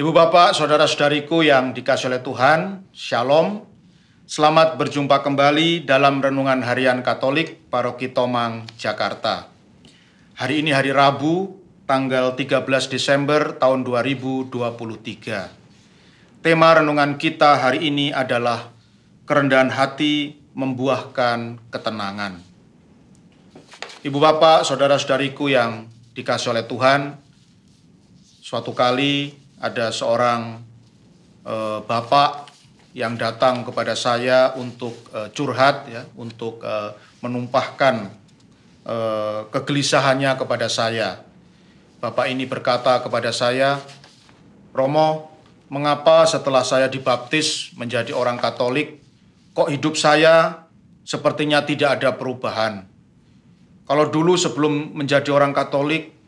Ibu bapak, saudara-saudariku yang dikasih oleh Tuhan, Shalom. Selamat berjumpa kembali dalam Renungan Harian Katolik Paroki Tomang, Jakarta. Hari ini hari Rabu, tanggal 13 Desember tahun 2023. Tema renungan kita hari ini adalah kerendahan hati membuahkan ketenangan. Ibu bapak, saudara-saudariku yang dikasih oleh Tuhan, suatu kali ada seorang uh, bapak yang datang kepada saya untuk uh, curhat ya, untuk uh, menumpahkan uh, kegelisahannya kepada saya. Bapak ini berkata kepada saya, "Romo, mengapa setelah saya dibaptis menjadi orang Katolik, kok hidup saya sepertinya tidak ada perubahan? Kalau dulu sebelum menjadi orang Katolik,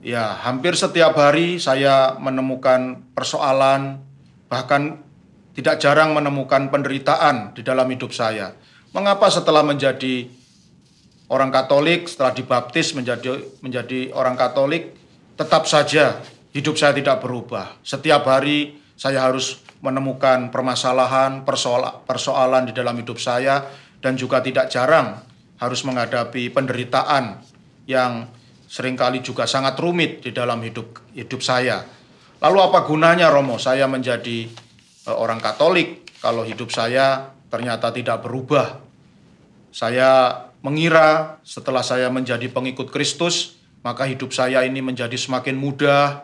Ya, hampir setiap hari saya menemukan persoalan, bahkan tidak jarang menemukan penderitaan di dalam hidup saya. Mengapa setelah menjadi orang Katolik, setelah dibaptis menjadi menjadi orang Katolik, tetap saja hidup saya tidak berubah. Setiap hari saya harus menemukan permasalahan, persoalan, persoalan di dalam hidup saya dan juga tidak jarang harus menghadapi penderitaan yang seringkali juga sangat rumit di dalam hidup hidup saya. Lalu apa gunanya Romo saya menjadi eh, orang Katolik kalau hidup saya ternyata tidak berubah? Saya mengira setelah saya menjadi pengikut Kristus, maka hidup saya ini menjadi semakin mudah,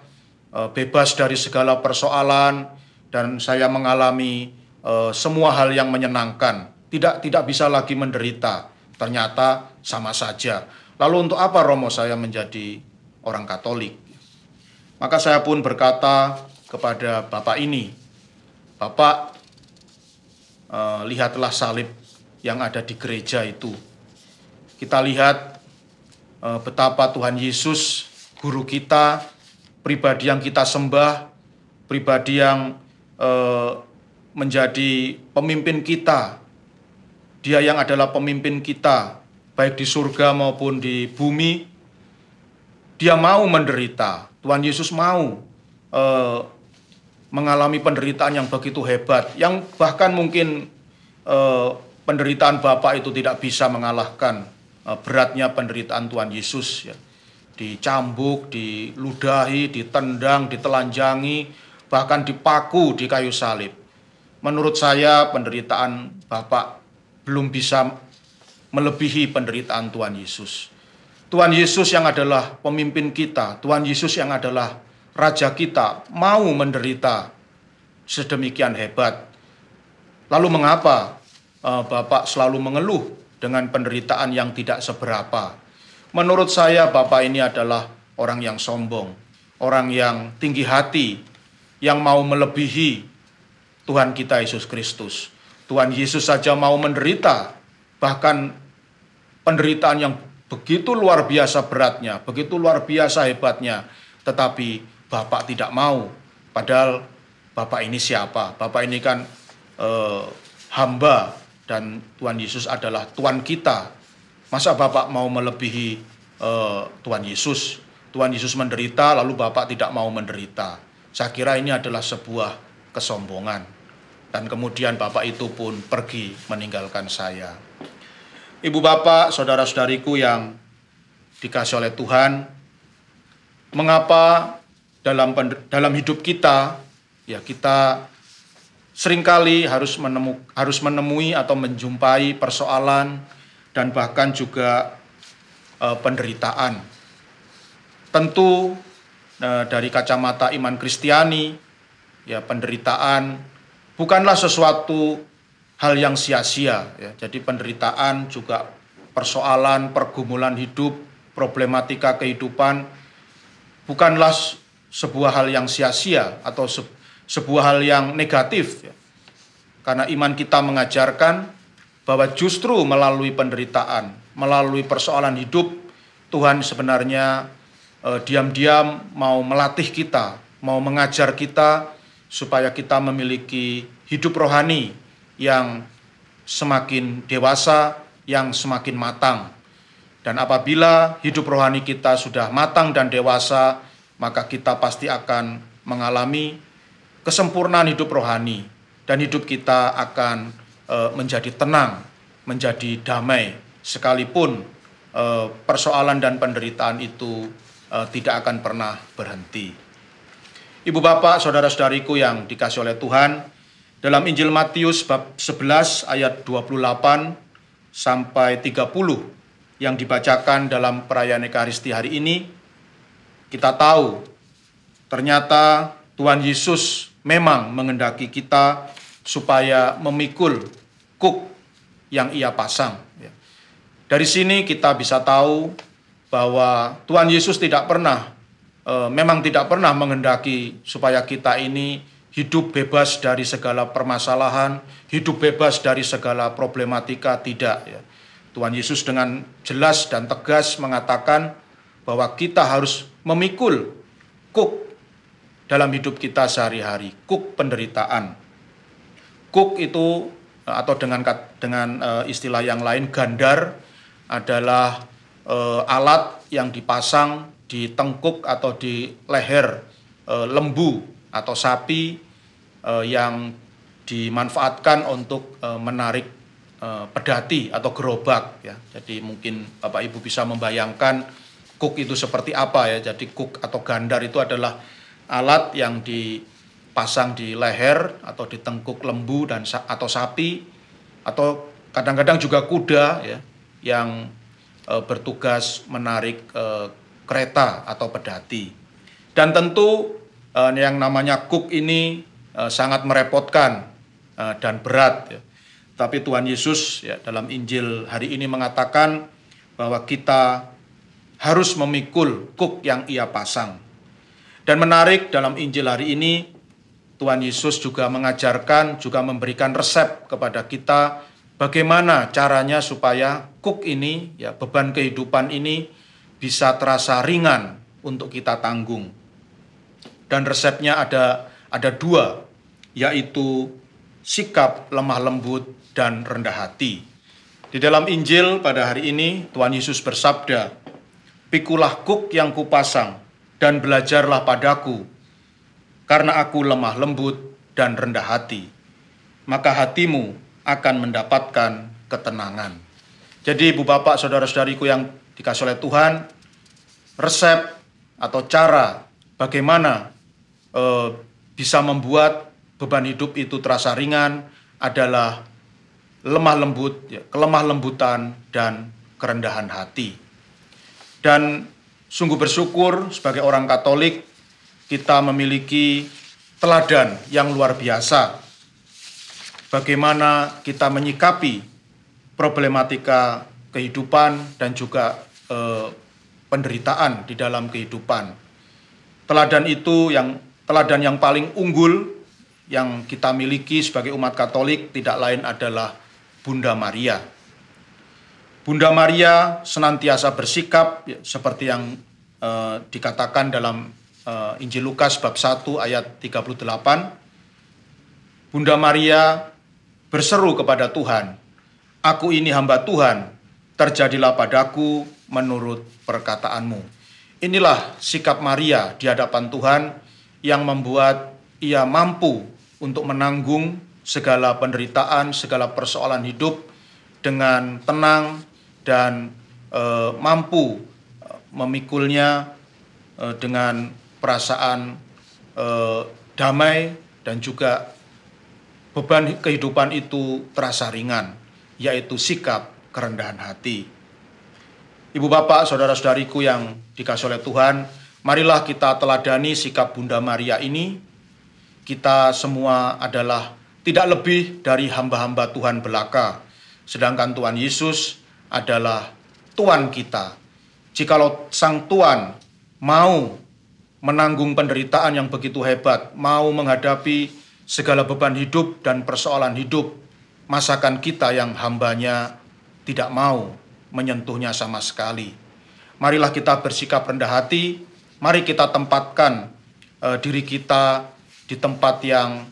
eh, bebas dari segala persoalan dan saya mengalami eh, semua hal yang menyenangkan. Tidak tidak bisa lagi menderita. Ternyata sama saja. Lalu untuk apa Romo saya menjadi orang Katolik? Maka saya pun berkata kepada bapak ini, Bapak, eh, lihatlah salib yang ada di gereja itu. Kita lihat eh, betapa Tuhan Yesus, guru kita, pribadi yang kita sembah, pribadi yang eh, menjadi pemimpin kita. Dia yang adalah pemimpin kita, baik di surga maupun di bumi. Dia mau menderita. Tuhan Yesus mau eh, mengalami penderitaan yang begitu hebat, yang bahkan mungkin eh, penderitaan Bapak itu tidak bisa mengalahkan eh, beratnya penderitaan Tuhan Yesus. Ya. Dicambuk, diludahi, ditendang, ditelanjangi, bahkan dipaku di kayu salib. Menurut saya penderitaan Bapak belum bisa melebihi penderitaan Tuhan Yesus. Tuhan Yesus yang adalah pemimpin kita, Tuhan Yesus yang adalah raja kita, mau menderita sedemikian hebat. Lalu mengapa eh, Bapak selalu mengeluh dengan penderitaan yang tidak seberapa? Menurut saya Bapak ini adalah orang yang sombong, orang yang tinggi hati, yang mau melebihi Tuhan kita Yesus Kristus. Tuhan Yesus saja mau menderita, bahkan penderitaan yang begitu luar biasa beratnya, begitu luar biasa hebatnya. Tetapi Bapak tidak mau. Padahal Bapak ini siapa? Bapak ini kan eh, hamba dan Tuhan Yesus adalah Tuhan kita. Masa Bapak mau melebihi eh, Tuhan Yesus? Tuhan Yesus menderita lalu Bapak tidak mau menderita. Saya kira ini adalah sebuah kesombongan. Dan kemudian Bapak itu pun pergi meninggalkan saya ibu bapak, saudara-saudariku yang dikasih oleh Tuhan, mengapa dalam dalam hidup kita ya kita seringkali harus menemu harus menemui atau menjumpai persoalan dan bahkan juga e, penderitaan. Tentu e, dari kacamata iman Kristiani ya penderitaan bukanlah sesuatu hal yang sia-sia. Ya. Jadi penderitaan juga persoalan, pergumulan hidup, problematika kehidupan bukanlah sebuah hal yang sia-sia atau se sebuah hal yang negatif. Ya. Karena iman kita mengajarkan bahwa justru melalui penderitaan, melalui persoalan hidup, Tuhan sebenarnya e, diam-diam eh, mau melatih kita, mau mengajar kita supaya kita memiliki hidup rohani yang semakin dewasa, yang semakin matang. Dan apabila hidup rohani kita sudah matang dan dewasa, maka kita pasti akan mengalami kesempurnaan hidup rohani dan hidup kita akan e, menjadi tenang, menjadi damai sekalipun e, persoalan dan penderitaan itu e, tidak akan pernah berhenti. Ibu bapak, saudara-saudariku yang dikasih oleh Tuhan, dalam Injil Matius bab 11 ayat 28 sampai 30 yang dibacakan dalam perayaan Ekaristi hari ini, kita tahu ternyata Tuhan Yesus memang mengendaki kita supaya memikul kuk yang ia pasang. Ya. Dari sini kita bisa tahu bahwa Tuhan Yesus tidak pernah, eh, memang tidak pernah mengendaki supaya kita ini hidup bebas dari segala permasalahan, hidup bebas dari segala problematika, tidak. Ya. Tuhan Yesus dengan jelas dan tegas mengatakan bahwa kita harus memikul kuk dalam hidup kita sehari-hari, kuk penderitaan. Kuk itu atau dengan dengan eh, istilah yang lain gandar adalah eh, alat yang dipasang di tengkuk atau di leher eh, lembu atau sapi uh, yang dimanfaatkan untuk uh, menarik uh, pedati atau gerobak ya. Jadi mungkin Bapak Ibu bisa membayangkan kuk itu seperti apa ya. Jadi kuk atau gandar itu adalah alat yang dipasang di leher atau di tengkuk lembu dan atau sapi atau kadang-kadang juga kuda ya yang e, bertugas menarik e, kereta atau pedati. Dan tentu e, yang namanya kuk ini Eh, sangat merepotkan eh, dan berat. Ya. Tapi Tuhan Yesus ya, dalam Injil hari ini mengatakan bahwa kita harus memikul kuk yang ia pasang. Dan menarik dalam Injil hari ini, Tuhan Yesus juga mengajarkan, juga memberikan resep kepada kita bagaimana caranya supaya kuk ini, ya beban kehidupan ini bisa terasa ringan untuk kita tanggung. Dan resepnya ada ada dua, yaitu sikap lemah lembut dan rendah hati. Di dalam Injil pada hari ini Tuhan Yesus bersabda, "Pikulah kuk yang kupasang dan belajarlah padaku, karena aku lemah lembut dan rendah hati, maka hatimu akan mendapatkan ketenangan." Jadi Ibu Bapak Saudara-saudariku yang dikasih oleh Tuhan, resep atau cara bagaimana e, bisa membuat beban hidup itu terasa ringan adalah lemah lembut, ya, kelemah lembutan, dan kerendahan hati. Dan sungguh bersyukur sebagai orang Katolik kita memiliki teladan yang luar biasa. Bagaimana kita menyikapi problematika kehidupan dan juga eh, penderitaan di dalam kehidupan. Teladan itu yang teladan yang paling unggul yang kita miliki sebagai umat Katolik tidak lain adalah Bunda Maria. Bunda Maria senantiasa bersikap seperti yang uh, dikatakan dalam uh, Injil Lukas bab 1 ayat 38. Bunda Maria berseru kepada Tuhan, "Aku ini hamba Tuhan, terjadilah padaku menurut perkataanmu." Inilah sikap Maria di hadapan Tuhan yang membuat ia mampu untuk menanggung segala penderitaan, segala persoalan hidup dengan tenang dan e, mampu eh, memikulnya e, dengan perasaan e, damai dan juga beban kehidupan itu terasa ringan, yaitu sikap kerendahan hati. Ibu bapak, saudara-saudariku yang dikasih oleh Tuhan, marilah kita teladani sikap Bunda Maria ini kita semua adalah tidak lebih dari hamba-hamba Tuhan belaka, sedangkan Tuhan Yesus adalah Tuhan kita. Jikalau Sang Tuhan mau menanggung penderitaan yang begitu hebat, mau menghadapi segala beban hidup dan persoalan hidup, masakan kita yang hambanya tidak mau menyentuhnya sama sekali. Marilah kita bersikap rendah hati, mari kita tempatkan uh, diri kita di tempat yang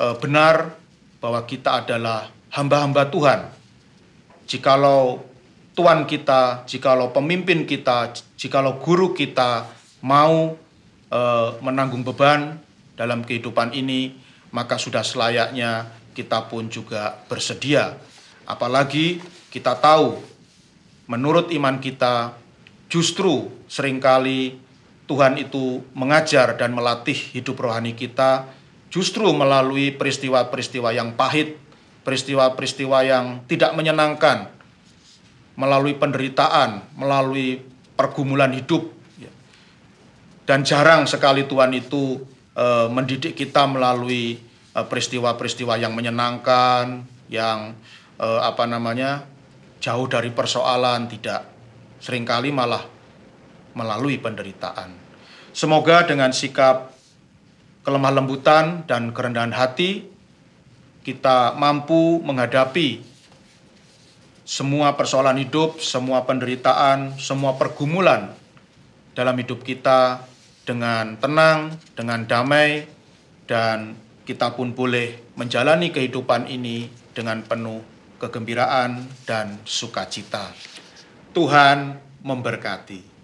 e, benar bahwa kita adalah hamba-hamba Tuhan. Jikalau Tuhan kita, jikalau pemimpin kita, jikalau guru kita mau e, menanggung beban dalam kehidupan ini, maka sudah selayaknya kita pun juga bersedia. Apalagi kita tahu menurut iman kita justru seringkali Tuhan itu mengajar dan melatih hidup rohani kita justru melalui peristiwa-peristiwa yang pahit, peristiwa-peristiwa yang tidak menyenangkan, melalui penderitaan, melalui pergumulan hidup. Dan jarang sekali Tuhan itu eh, mendidik kita melalui eh, peristiwa-peristiwa yang menyenangkan, yang eh, apa namanya jauh dari persoalan, tidak. Seringkali malah melalui penderitaan. Semoga dengan sikap kelemah lembutan dan kerendahan hati, kita mampu menghadapi semua persoalan hidup, semua penderitaan, semua pergumulan dalam hidup kita dengan tenang, dengan damai, dan kita pun boleh menjalani kehidupan ini dengan penuh kegembiraan dan sukacita. Tuhan memberkati.